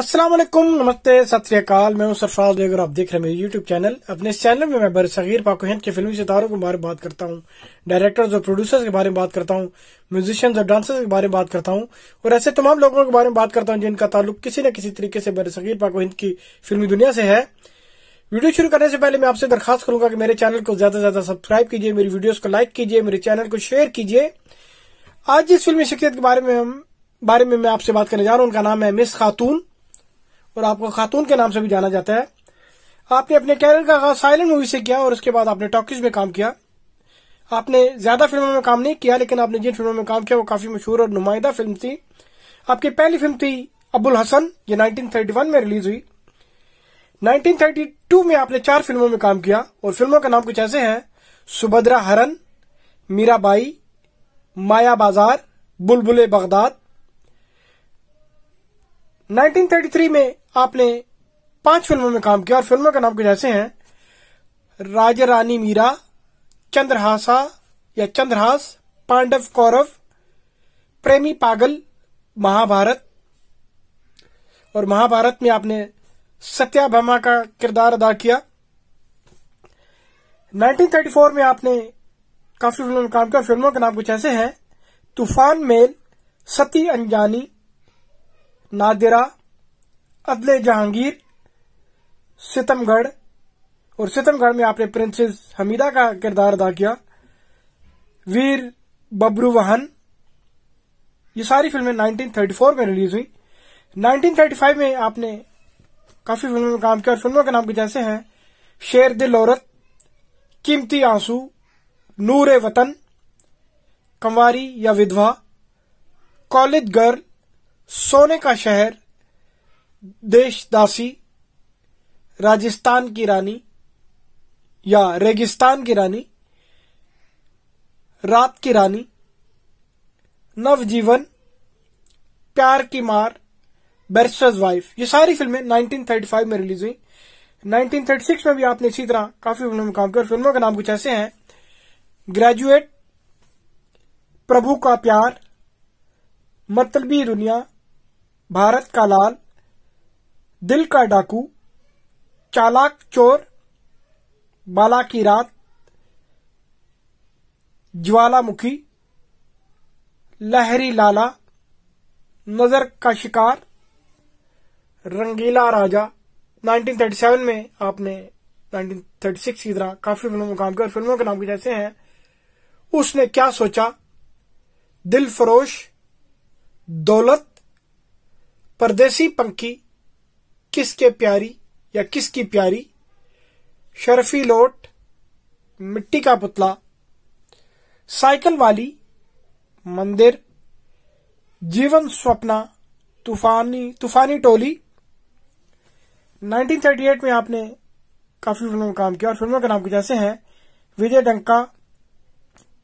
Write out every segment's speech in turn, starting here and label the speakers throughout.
Speaker 1: अस्सलाम नमस्ते सत्याकाल मैं हूं सरफराज देगर आप देख रहे हैं मेरे यूट्यूब चैनल अपने इस चैनल में मैं बर सगीर हिंद के फिल्मी सितारों के बारे में बात करता हूं डायरेक्टर्स और प्रोड्यूसर्स के बारे में बात करता हूं म्यूजिशियंस और डांसर्स के बारे में बात करता हूं और ऐसे तमाम लोगों के बारे में बात करता हूं जिनका ताल्लुक किसी न किसी तरीके से बर सगीर हिंद की फिल्मी दुनिया से है वीडियो शुरू करने से पहले मैं आपसे दरखास्त करूंगा कि मेरे चैनल को ज्यादा से ज्यादा सब्सक्राइब कीजिए मेरी वीडियोज को लाइक कीजिए मेरे चैनल को शेयर कीजिए आज जिस फिल्मी शख्सियत के बारे में हम बारे में मैं आपसे बात करने जा रहा हूं उनका नाम है मिस खातून और आपको खातून के नाम से भी जाना जाता है आपने अपने कैरियर का आगाज साइलेंट मूवी से किया और उसके बाद आपने टॉकीज में काम किया आपने ज्यादा फिल्मों में काम नहीं किया लेकिन आपने जिन फिल्मों में काम किया वो काफी मशहूर और नुमाइंदा फिल्म थी आपकी पहली फिल्म थी अबुल हसन ये 1931 में रिलीज हुई 1932 में आपने चार फिल्मों में काम किया और फिल्मों का नाम कुछ ऐसे हैं सुभद्रा हरन मीराबाई माया बाजार बुलबुले बगदाद 1933 में आपने पांच फिल्मों में काम किया और फिल्मों के नाम कुछ ऐसे हैं राजा रानी मीरा चंद्रहासा या चंद्रहास पांडव कौरव प्रेमी पागल महाभारत और महाभारत में आपने सत्याभामा का किरदार अदा किया 1934 में आपने काफी फिल्मों में काम किया फिल्मों के नाम कुछ ऐसे हैं तूफान मेल सती अंजानी नादिरा अदले जहांगीर सितमगढ़ और सितमगढ़ में आपने प्रिंसेस हमीदा का किरदार अदा किया वीर बबरू वाहन ये सारी फिल्में 1934 में रिलीज हुई 1935 में आपने काफी फिल्मों में काम किया और फिल्मों के नाम के जैसे हैं शेर दिल औरत कीमती आंसू नूर वतन कंवारी या विधवा कॉलेज गर्ल सोने का शहर देशदासी राजस्थान की रानी या रेगिस्तान की रानी रात की रानी नवजीवन प्यार की मार बैरिस्टर्स वाइफ ये सारी फिल्में 1935 में रिलीज हुई 1936 में भी आपने इसी तरह काफी फिल्मों में काम किया फिल्मों के नाम कुछ ऐसे हैं ग्रेजुएट प्रभु का प्यार मतलबी दुनिया भारत का लाल दिल का डाकू चालाक चोर बाला की रात ज्वालामुखी लहरी लाला नजर का शिकार रंगीला राजा 1937 में आपने 1936 की तरह काफी फिल्मों में काम किया फिल्मों के नाम की जैसे हैं उसने क्या सोचा दिल फरोश दौलत परदेसी पंखी किसके प्यारी या किसकी प्यारी शर्फी लोट मिट्टी का पुतला साइकिल वाली मंदिर जीवन स्वप्ना तूफानी तूफानी टोली 1938 में आपने काफी फिल्मों में काम किया और फिल्मों के नाम कुछ ऐसे हैं विजय डंका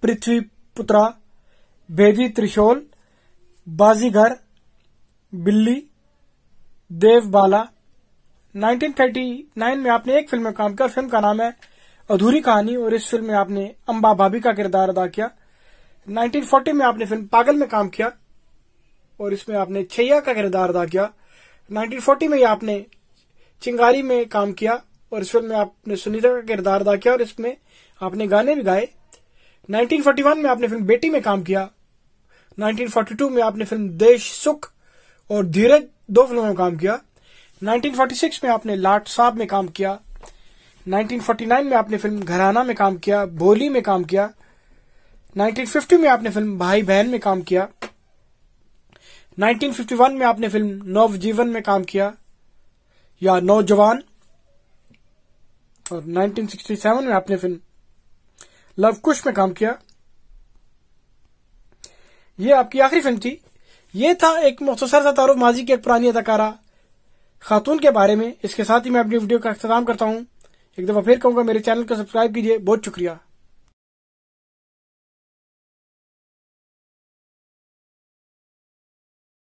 Speaker 1: पृथ्वी पुत्रा भेदी त्रिशोल बाजीगर बिल्ली देवबाला 1939 में आपने एक फिल्म में काम किया फिल्म का नाम है अधूरी कहानी और इस फिल्म में आपने अम्बा भाभी का किरदार अदा किया 1940 में आपने फिल्म पागल में काम किया और इसमें आपने छैया का किरदार अदा किया 1940 में आपने चिंगारी में काम किया और इस फिल्म में आपने सुनीता का किरदार अदा किया और इसमें आपने गाने भी गाए 1941 में आपने फिल्म बेटी में काम किया 1942 में आपने फिल्म देश सुख और धीरज दो फिल्मों में काम किया 1946 में आपने लाट साहब में काम किया 1949 में आपने फिल्म घराना में काम किया भोली में काम किया 1950 में आपने फिल्म भाई बहन में काम किया 1951 में आपने फिल्म नवजीवन में काम किया या नौजवान और 1967 में आपने फिल्म लवकुश में काम किया ये आपकी आखिरी फिल्म थी ये था एक मुख्तसर सा तारुफ माजी की एक पुरानी अदाकारा खातून के बारे में इसके साथ ही मैं अपनी वीडियो का अख्ताम करता हूँ एक दफा फिर कहूंगा मेरे चैनल को सब्सक्राइब कीजिए बहुत शुक्रिया